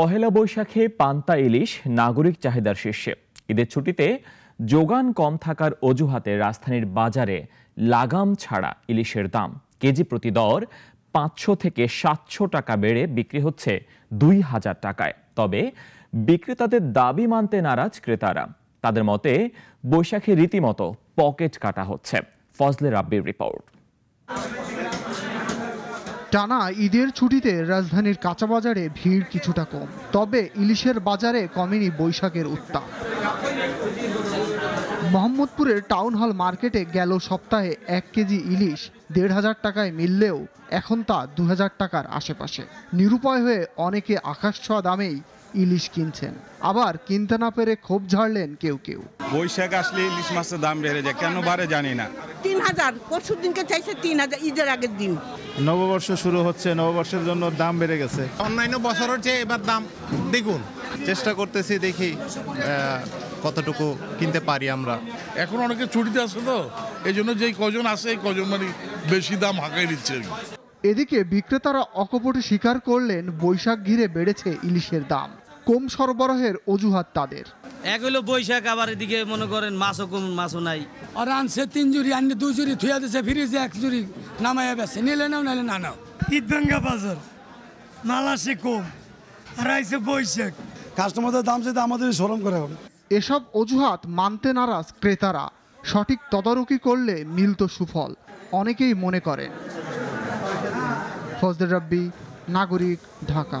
পহেলা বৈশাখে পান্তা ইলিশ নাগরিক চাহিদার শীর্ষে ঈদের ছুটিতে যোগান কম থাকার অজুহাতে রাজধানীর বাজারে লাগাম ছাড়া ইলিশের দাম কেজি প্রতি দর পাঁচশো থেকে সাতশো টাকা বেড়ে বিক্রি হচ্ছে দুই হাজার টাকায় তবে বিক্রেতাদের দাবি মানতে নারাজ ক্রেতারা তাদের মতে বৈশাখে রীতিমতো পকেট কাটা হচ্ছে ফজলে রাব্বির রিপোর্ট টানা ঈদের ছুটিতে রাজধানীর কাঁচা বাজারে ভিড় কিছুটা কম তবে ইলিশের বাজারে কমেনি বৈশাখের উত্তাপ মোহাম্মদপুরের টাউন হল মার্কেটে গেল সপ্তাহে এক কেজি ইলিশ দেড় হাজার টাকায় মিললেও এখন তা দু হাজার টাকার আশেপাশে নিরুপায় হয়ে অনেকে আকাশ ছোঁয়া দামেই ইলিশ কিনছেন আবার কিনতে না পেরে ক্ষোভ ঝাড়লেন কেউ কেউ বৈশাখ আসলে ইলিশ মাছের দাম বেড়ে যায় কেন বাড়ে জানি না তিন হাজার পরশু দিনকে চাইছে তিন হাজার ঈদের আগের দিন নববর্ষ শুরু হচ্ছে নববর্ষের জন্য দাম বেড়ে গেছে অন্যান্য বছরের চেয়ে এবার দাম দেখুন চেষ্টা করতেছি দেখি কতটুকু কিনতে পারি আমরা এখন অনেকে ছুটিতে আছে তো এই জন্য যেই কজন আসে এই কজন মানে বেশি দাম হাঁকাই দিচ্ছে এদিকে বিক্রেতারা অকপটে স্বীকার করলেন বৈশাখ ঘিরে বেড়েছে ইলিশের দাম কম সরবরাহের অজুহাত তাদের এক হলো বৈশাখ আবার এদিকে মনে করেন মাছও কম মাছও নাই আর আনছে তিন জুড়ি আনলে দুই জুড়ি থুয়া দিছে ফিরিজে এক জুড়ি নামাইয়া বেছে নিলে নাও নাহলে না নাও ঈদভাঙ্গা বাজার মালাসে কম আর আইসে বৈশাখ কাস্টমারদের দাম যেতে আমাদের সরম করে হবে এসব অজুহাত মানতে নারাজ ক্রেতারা সঠিক তদারকি করলে মিলত সুফল অনেকেই মনে করেন ফজদুর রব্বি নাগরিক ঢাকা